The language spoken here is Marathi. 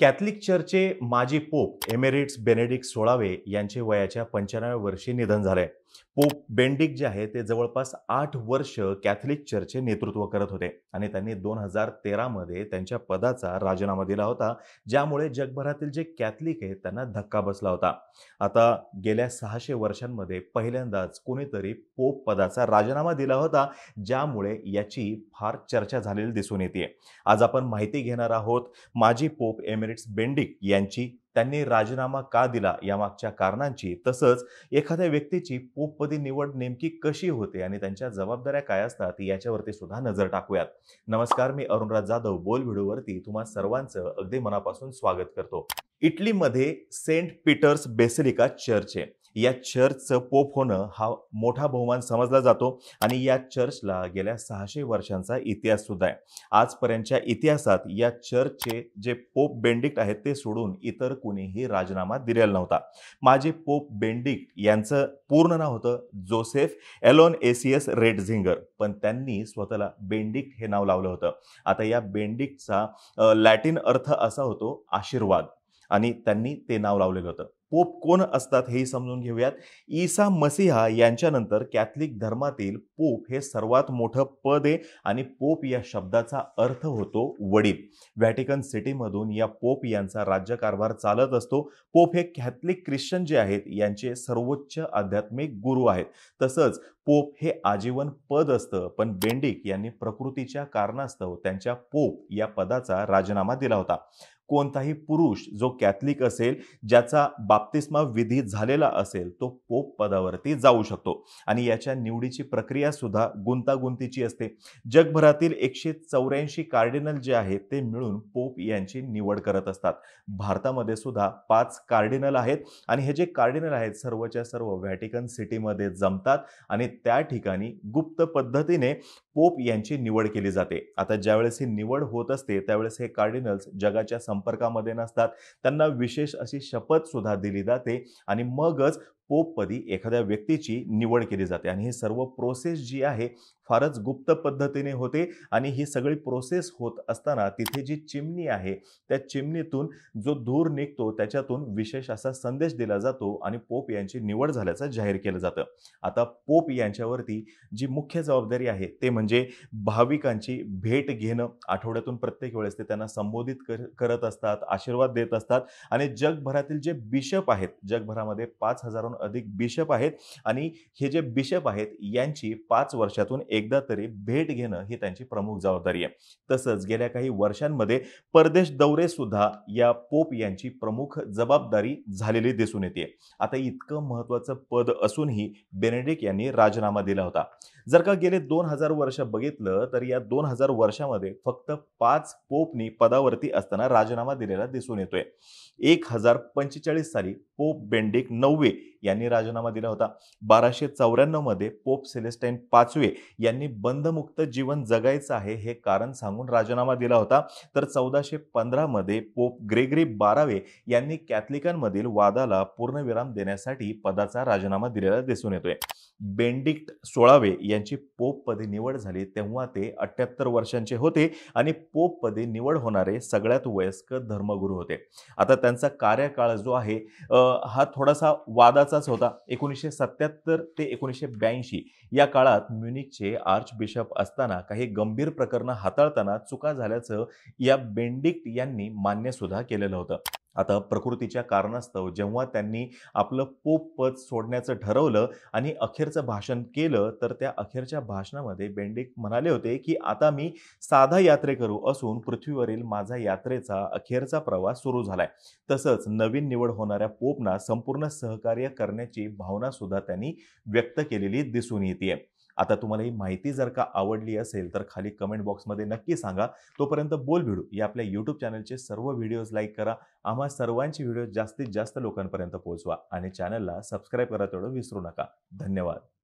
कॅथलिक चर्चचे माजी पोप एमेरिट्स बेनेडिक्ट सोळावे यांचे वयाच्या पंच्याण्णव वर्षी निधन झाले पोप बेंडिक जे आहे ते जवळपास आठ वर्ष कॅथलिक चर्चचे नेतृत्व करत होते आणि त्यांनी दोन हजार तेरामध्ये त्यांच्या पदाचा राजीनामा दिला होता ज्यामुळे जगभरातील जे कॅथलिक आहेत त्यांना धक्का बसला होता आता गेल्या सहाशे वर्षांमध्ये पहिल्यांदाच कोणीतरी पोप पदाचा राजीनामा दिला होता ज्यामुळे याची फार चर्चा झालेली दिसून येते आज आपण माहिती घेणार आहोत माजी पोप एमिरिट्स बेंडिक यांची त्यांनी राजीनामा का दिला यामागच्या कारणांची तसंच एखाद्या व्यक्तीची पोपपदी निवड नेमकी कशी होते आणि त्यांच्या जबाबदाऱ्या काय असतात याच्यावरती सुद्धा नजर टाकूयात नमस्कार मी अरुणराज जाधव बोल व्हिडिओवरती तुम्हा सर्वांचं अगदी मनापासून स्वागत करतो इटलीमध्ये सेंट पीटर्स बेसिलिका चर्च आहे या चर्चचं पोप होणं हा मोठा बहुमान समजला जातो आणि या चर्चला गेल्या सहाशे वर्षांचा इतिहास सुद्धा आहे आजपर्यंतच्या इतिहासात या चर्चचे जे पोप बेंडिक्ट आहेत ते सोडून इतर कुणीही राजीनामा दिलेला नव्हता माझे पोप बेंडिक यांचं पूर्ण नाव होतं Joseph Aloysius Ratzinger पण त्यांनी स्वतःला बेंडिक हे नाव लावलं होतं आता या बेंडिकचा लॅटिन अर्थ असा होतो आशीर्वाद आणि त्यांनी ते नाव लावलेलं होतं पोप कोण असतात हेही समजून घेऊयात ईसा मसीहा यांच्यानंतर कॅथलिक धर्मातील पोप हे सर्वात मोठं पद आहे आणि पोप या शब्दाचा अर्थ होतो वडील व्हॅटिकन सिटीमधून या पोप यांचा राज्यकारभार चालत असतो पोप हे कॅथलिक ख्रिश्चन जे आहेत यांचे सर्वोच्च आध्यात्मिक गुरु आहेत तसंच पोप हे आजीवन पद असतं पण बेंडिक यांनी प्रकृतीच्या कारणास्तव त्यांच्या पोप या पदाचा राजीनामा दिला होता कोणताही पुरुष जो कॅथलिक असेल ज्याचा बाप्तिस्मा विधी झालेला असेल तो पोप पदावरती जाऊ शकतो आणि याच्या निवडीची प्रक्रिया सुद्धा गुंतागुंतीची असते जगभरातील एकशे चौऱ्याऐंशी कार्डिनल जे आहेत ते मिळून पोप यांची निवड करत असतात भारतामध्ये सुद्धा पाच कार्डिनल आहेत आणि हे जे कार्डिनल आहेत सर्वच्या सर्व व्हॅटिकन सिटीमध्ये जमतात आणि त्या ठिकाणी गुप्त पद्धतीने पोप यांची निवड केली जाते आता ज्यावेळेस ही निवड होत असते त्यावेळेस हे कार्डिनल्स जगाच्या संपर्कामध्ये नसतात त्यांना विशेष अशी शपथ सुद्धा दिली जाते आणि मगच पोपपदी एखाद्या व्यक्तीची निवड केली जाते आणि ही सर्व प्रोसेस जी आहे फारच गुप्त पद्धतीने होते आणि ही सगळी प्रोसेस होत असताना तिथे जी चिमणी आहे त्या चिमणीतून जो धूर निघतो त्याच्यातून विशेष असा संदेश दिला जातो आणि पोप यांची निवड झाल्याचं जाहीर केलं जातं आता पोप यांच्यावरती जी मुख्य जबाबदारी आहे ते म्हणजे भाविकांची भेट घेणं आठवड्यातून प्रत्येक वेळेस ते त्यांना संबोधित कर करत असतात आशीर्वाद देत असतात आणि जगभरातील जे बिशप आहेत जगभरामध्ये पाच हजारहून अधिक बिशप आहेत आणि हे जे बिशप आहेत यांची पाच वर्षातून एकदा तरी भेट घेणं ही त्यांची प्रमुख जबाबदारी आहे तसंच गेल्या काही वर्षांमध्ये परदेश दौरे सुद्धा या पोप यांची प्रमुख जबाबदारी झालेली दिसून येते आता इतकं महत्वाचं पद असूनही बेनेडिक यांनी राजीनामा दिला होता जर का गेले दोन हजार वर्ष बघितलं तर या दोन हजार वर्षामध्ये फक्त पाच पोपनी पदावरती असताना राजीनामा दिलेला दिसून येतोय एक हजार पंचेचाळीस साली पोप बेंडिक नववे यांनी राजीनामा दिला होता बाराशे चौऱ्याण्णवमध्ये पोप सेलेस्टाईन पाचवे यांनी बंदमुक्त जीवन जगायचं आहे हे कारण सांगून राजीनामा दिला होता तर चौदाशे पंधरामध्ये पोप ग्रेगरी बारावे यांनी कॅथलिकांमधील वादाला पूर्णविराम देण्यासाठी पदाचा राजीनामा दिलेला दिसून येतोय बेंडिक्ट सोळावे यांची पोप पदे निवड झाली तेव्हा ते अठ्ठ्याहत्तर वर्षांचे होते आणि पोप पदे निवड होणारे सगळ्यात वयस्कर धर्मगुरू होते आता त्यांचा कार्यकाळ जो आहे हा थोडासा वादाचाच होता एकोणीसशे सत्याहत्तर ते एकोणीसशे ब्याऐंशी या काळात म्युनिकचे आर्च बिशप असताना काही गंभीर प्रकरणं हाताळताना चुका झाल्याचं या बेंडिक्ट यांनी मान्यसुद्धा केलेलं होतं आता प्रकृतीच्या कारणास्तव जेव्हा त्यांनी आपलं पोप पद सोडण्याचं ठरवलं आणि अखेरचं भाषण केलं तर त्या अखेरच्या भाषणामध्ये बेंडिक म्हणाले होते की आता मी साधा यात्रेकरू असून पृथ्वीवरील माझा यात्रेचा अखेरचा प्रवास सुरू झालाय तसंच नवीन निवड होणाऱ्या पोपना संपूर्ण सहकार्य करण्याची भावना सुद्धा त्यांनी व्यक्त केलेली दिसून येते आता तुम्हाला ही माहिती जर का आवडली असेल तर खाली कमेंट बॉक्समध्ये नक्की सांगा तोपर्यंत बोल भिडू या आपल्या यूट्यूब चॅनलचे सर्व व्हिडिओज लाईक करा आम्हा सर्वांचे व्हिडिओ जास्तीत जास्त लोकांपर्यंत पोहोचवा आणि चॅनलला सबस्क्राईब करा तेवढं विसरू नका धन्यवाद